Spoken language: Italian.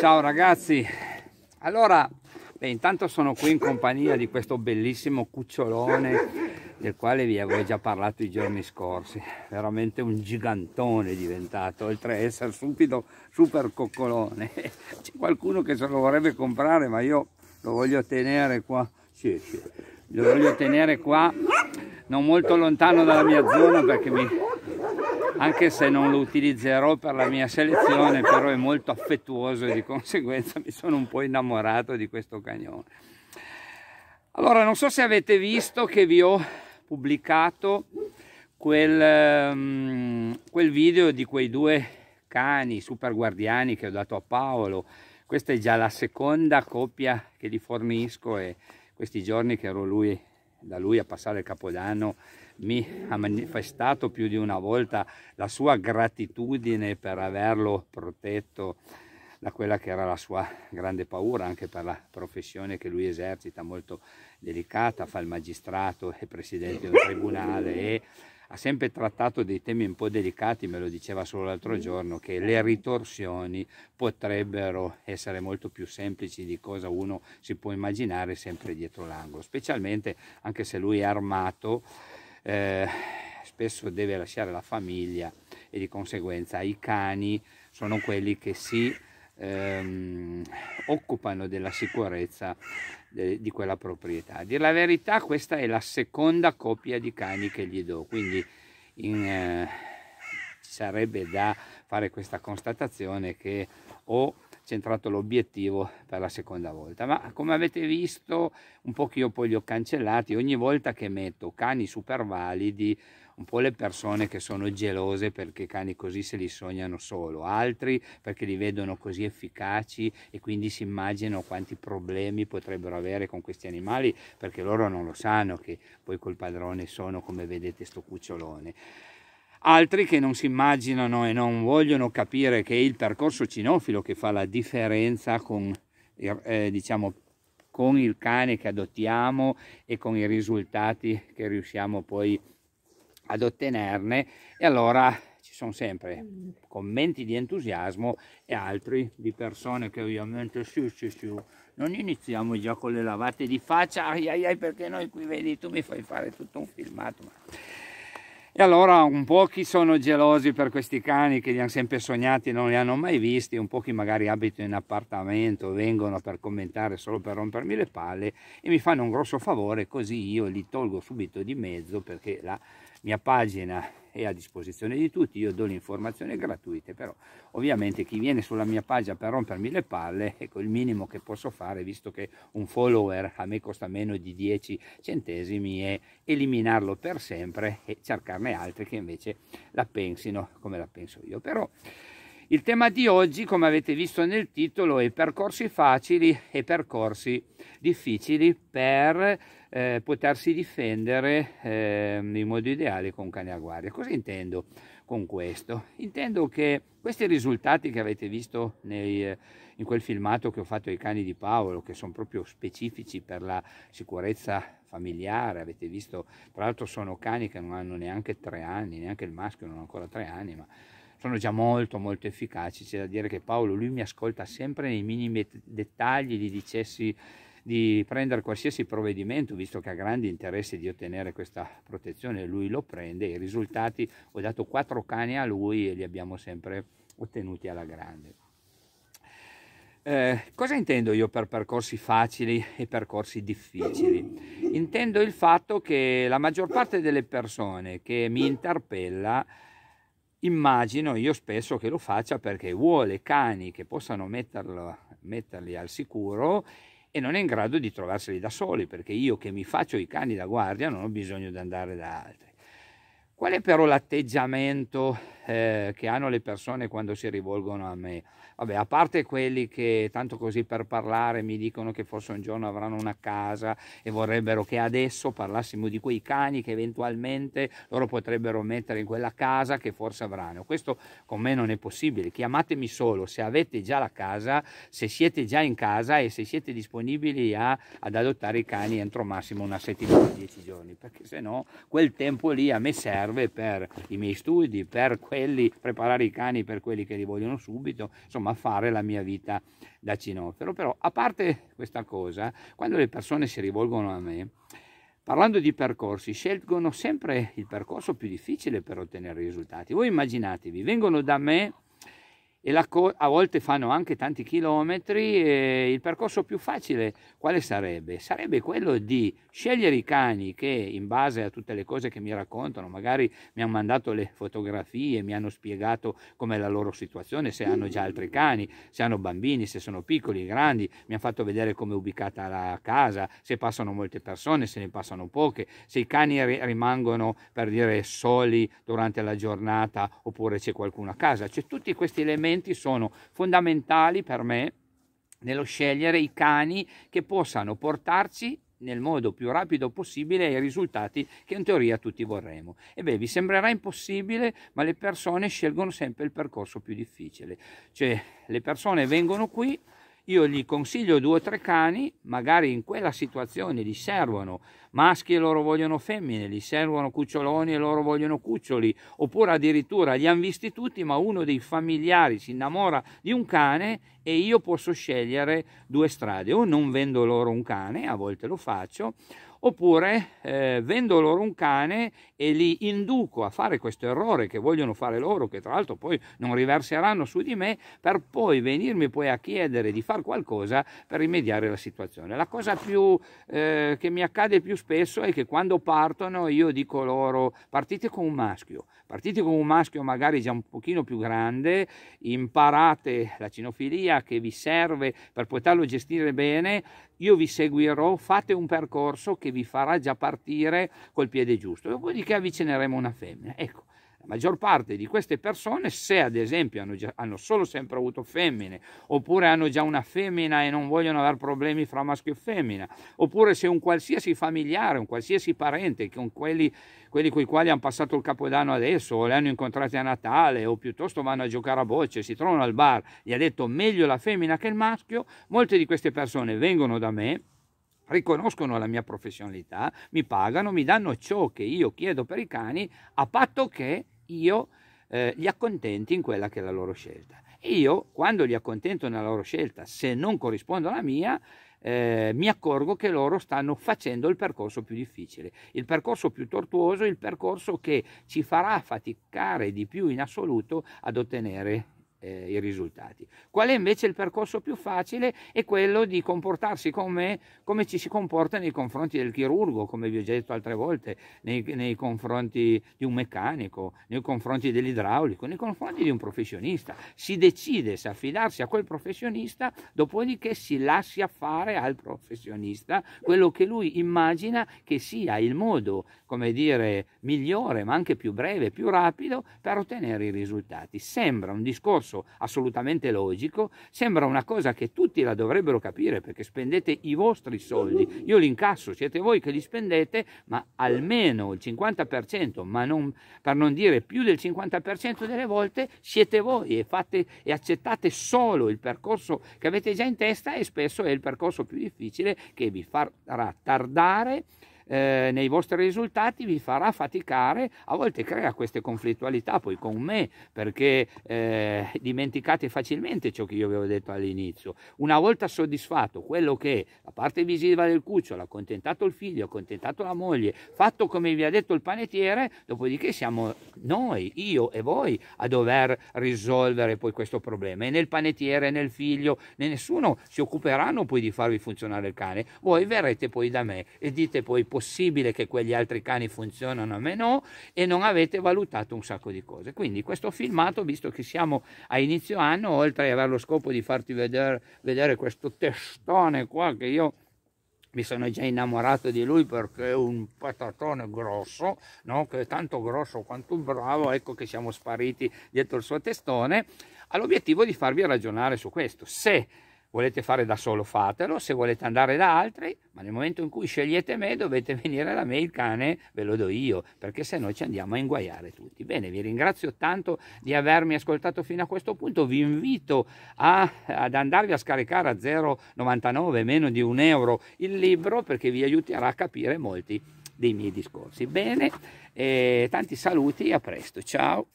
Ciao ragazzi, allora beh, intanto sono qui in compagnia di questo bellissimo cucciolone del quale vi avevo già parlato i giorni scorsi, veramente un gigantone diventato, oltre a essere stupido super coccolone. C'è qualcuno che se lo vorrebbe comprare ma io lo voglio tenere qua, sì, sì. lo voglio tenere qua non molto lontano dalla mia zona perché mi, anche se non lo utilizzerò per la mia selezione, però è molto affettuoso e di conseguenza mi sono un po' innamorato di questo cagnone. Allora, non so se avete visto che vi ho pubblicato quel, um, quel video di quei due cani super guardiani che ho dato a Paolo. Questa è già la seconda coppia che gli fornisco e questi giorni che ero lui, da lui a passare il Capodanno mi ha manifestato più di una volta la sua gratitudine per averlo protetto da quella che era la sua grande paura anche per la professione che lui esercita molto delicata, fa il magistrato e presidente del tribunale e ha sempre trattato dei temi un po' delicati, me lo diceva solo l'altro giorno, che le ritorsioni potrebbero essere molto più semplici di cosa uno si può immaginare sempre dietro l'angolo, specialmente anche se lui è armato eh, spesso deve lasciare la famiglia e di conseguenza i cani sono quelli che si ehm, occupano della sicurezza de, di quella proprietà. A dire la verità questa è la seconda coppia di cani che gli do, quindi in, eh, sarebbe da fare questa constatazione che ho centrato l'obiettivo per la seconda volta ma come avete visto un po' che io poi li ho cancellati ogni volta che metto cani super validi un po' le persone che sono gelose perché cani così se li sognano solo, altri perché li vedono così efficaci e quindi si immaginano quanti problemi potrebbero avere con questi animali perché loro non lo sanno che poi col padrone sono come vedete sto cucciolone altri che non si immaginano e non vogliono capire che è il percorso cinofilo che fa la differenza con, eh, diciamo, con il cane che adottiamo e con i risultati che riusciamo poi ad ottenerne e allora ci sono sempre commenti di entusiasmo e altri di persone che ovviamente sì sì sì non iniziamo già con le lavate di faccia ai ai ai perché noi qui vedi tu mi fai fare tutto un filmato e allora un po' chi sono gelosi per questi cani che li hanno sempre sognati e non li hanno mai visti, un po' chi magari abitano in appartamento, vengono per commentare solo per rompermi le palle e mi fanno un grosso favore così io li tolgo subito di mezzo perché la mia pagina è a disposizione di tutti, io do le informazioni gratuite, però ovviamente chi viene sulla mia pagina per rompermi le palle, ecco il minimo che posso fare, visto che un follower a me costa meno di 10 centesimi, è eliminarlo per sempre e cercarne altri che invece la pensino come la penso io. Però il tema di oggi, come avete visto nel titolo, è percorsi facili e percorsi difficili per eh, potersi difendere eh, in modo ideale con cane a guardia. Cosa intendo con questo? Intendo che questi risultati che avete visto nei, eh, in quel filmato che ho fatto ai cani di Paolo, che sono proprio specifici per la sicurezza familiare, avete visto, tra l'altro sono cani che non hanno neanche tre anni, neanche il maschio non ha ancora tre anni, ma sono già molto molto efficaci, c'è da dire che Paolo lui mi ascolta sempre nei minimi dettagli, gli dicessi di prendere qualsiasi provvedimento, visto che ha grande interesse di ottenere questa protezione, lui lo prende, i risultati, ho dato quattro cani a lui e li abbiamo sempre ottenuti alla grande. Eh, cosa intendo io per percorsi facili e percorsi difficili? Intendo il fatto che la maggior parte delle persone che mi interpella Immagino io spesso che lo faccia perché vuole cani che possano metterlo, metterli al sicuro e non è in grado di trovarseli da soli, perché io che mi faccio i cani da guardia non ho bisogno di andare da altri. Qual è però l'atteggiamento eh, che hanno le persone quando si rivolgono a me? Vabbè, a parte quelli che tanto così per parlare mi dicono che forse un giorno avranno una casa e vorrebbero che adesso parlassimo di quei cani che eventualmente loro potrebbero mettere in quella casa che forse avranno. Questo con me non è possibile. Chiamatemi solo se avete già la casa, se siete già in casa e se siete disponibili a, ad adottare i cani entro massimo una settimana, dieci giorni, perché se no quel tempo lì a me serve serve per i miei studi, per quelli, preparare i cani per quelli che li vogliono subito, insomma fare la mia vita da cinofero. Però a parte questa cosa, quando le persone si rivolgono a me, Parlando di percorsi, scelgono sempre il percorso più difficile per ottenere risultati. Voi immaginatevi, vengono da me e a volte fanno anche tanti chilometri e il percorso più facile quale sarebbe? Sarebbe quello di scegliere i cani che in base a tutte le cose che mi raccontano, magari mi hanno mandato le fotografie, mi hanno spiegato com'è la loro situazione, se hanno già altri cani, se hanno bambini, se sono piccoli, grandi, mi hanno fatto vedere come è ubicata la casa, se passano molte persone, se ne passano poche, se i cani rimangono per dire soli durante la giornata oppure c'è qualcuno a casa, cioè tutti questi elementi strumenti sono fondamentali per me nello scegliere i cani che possano portarci nel modo più rapido possibile ai risultati che in teoria tutti vorremmo. E beh, vi sembrerà impossibile, ma le persone scelgono sempre il percorso più difficile. Cioè, le persone vengono qui, io gli consiglio due o tre cani, magari in quella situazione gli servono maschi e loro vogliono femmine, gli servono cuccioloni e loro vogliono cuccioli, oppure addirittura li hanno visti tutti, ma uno dei familiari si innamora di un cane e io posso scegliere due strade, o non vendo loro un cane, a volte lo faccio, oppure eh, vendo loro un cane e li induco a fare questo errore che vogliono fare loro, che tra l'altro poi non riverseranno su di me, per poi venirmi poi a chiedere di fare qualcosa per rimediare la situazione. La cosa più, eh, che mi accade più spesso è che quando partono io dico loro partite con un maschio, partite con un maschio magari già un pochino più grande, imparate la cinofilia che vi serve per poterlo gestire bene, io vi seguirò, fate un percorso che vi farà già partire col piede giusto, dopodiché avvicineremo una femmina. Ecco, la maggior parte di queste persone, se ad esempio hanno, già, hanno solo sempre avuto femmine, oppure hanno già una femmina e non vogliono avere problemi fra maschio e femmina, oppure se un qualsiasi familiare, un qualsiasi parente, con quelli, quelli con i quali hanno passato il capodanno adesso, o le hanno incontrate a Natale, o piuttosto vanno a giocare a bocce, si trovano al bar, gli ha detto meglio la femmina che il maschio, molte di queste persone vengono da me riconoscono la mia professionalità, mi pagano, mi danno ciò che io chiedo per i cani, a patto che io eh, li accontenti in quella che è la loro scelta. Io, quando li accontento nella loro scelta, se non corrispondo alla mia, eh, mi accorgo che loro stanno facendo il percorso più difficile, il percorso più tortuoso, il percorso che ci farà faticare di più in assoluto ad ottenere eh, i risultati. Qual è invece il percorso più facile? È quello di comportarsi come, come ci si comporta nei confronti del chirurgo, come vi ho già detto altre volte, nei, nei confronti di un meccanico, nei confronti dell'idraulico, nei confronti di un professionista. Si decide se affidarsi a quel professionista, dopodiché si lascia fare al professionista quello che lui immagina che sia il modo, come dire, migliore, ma anche più breve, più rapido per ottenere i risultati. Sembra un discorso senso assolutamente logico, sembra una cosa che tutti la dovrebbero capire perché spendete i vostri soldi, io li incasso, siete voi che li spendete, ma almeno il 50%, ma non, per non dire più del 50% delle volte siete voi e, fate, e accettate solo il percorso che avete già in testa e spesso è il percorso più difficile che vi farà tardare eh, nei vostri risultati vi farà faticare, a volte crea queste conflittualità poi con me perché eh, dimenticate facilmente ciò che io vi avevo detto all'inizio. Una volta soddisfatto quello che la parte visiva del cucciolo accontentato il figlio, accontentato la moglie, fatto come vi ha detto il panettiere, dopodiché siamo noi, io e voi a dover risolvere poi questo problema. E nel panettiere, nel figlio, nessuno si occuperanno poi di farvi funzionare il cane. Voi verrete poi da me e dite poi possibile che quegli altri cani funzionano a me no e non avete valutato un sacco di cose. Quindi questo filmato, visto che siamo a inizio anno, oltre ad avere lo scopo di farti vedere, vedere questo testone qua che io mi sono già innamorato di lui perché è un patatone grosso, no? che è tanto grosso quanto bravo, ecco che siamo spariti dietro il suo testone, all'obiettivo di farvi ragionare su questo. Se volete fare da solo fatelo, se volete andare da altri, ma nel momento in cui scegliete me dovete venire da me, il cane ve lo do io, perché se no ci andiamo a inguaiare tutti. Bene, vi ringrazio tanto di avermi ascoltato fino a questo punto, vi invito a, ad andarvi a scaricare a 0,99, meno di un euro, il libro perché vi aiuterà a capire molti dei miei discorsi. Bene, eh, tanti saluti, a presto, ciao!